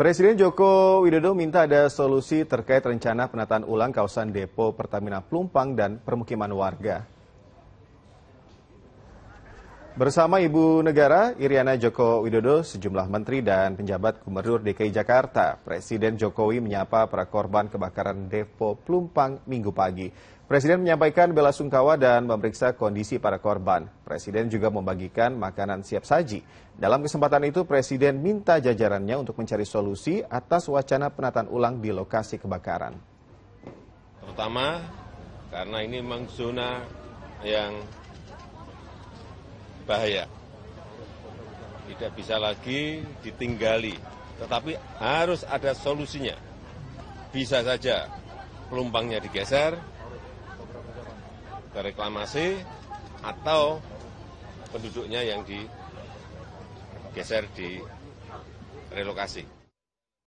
Presiden Joko Widodo minta ada solusi terkait rencana penataan ulang kawasan depo Pertamina Plumpang dan permukiman warga. Bersama Ibu Negara Iriana Joko Widodo, sejumlah menteri dan penjabat Gubernur DKI Jakarta, Presiden Jokowi menyapa para korban kebakaran Depo Plumpang Minggu pagi. Presiden menyampaikan bela sungkawa dan memeriksa kondisi para korban. Presiden juga membagikan makanan siap saji. Dalam kesempatan itu, Presiden minta jajarannya untuk mencari solusi atas wacana penataan ulang di lokasi kebakaran. Terutama karena ini memang zona yang bahaya tidak bisa lagi ditinggali tetapi harus ada solusinya bisa saja pelumpangnya digeser ke reklamasi atau penduduknya yang digeser di relokasi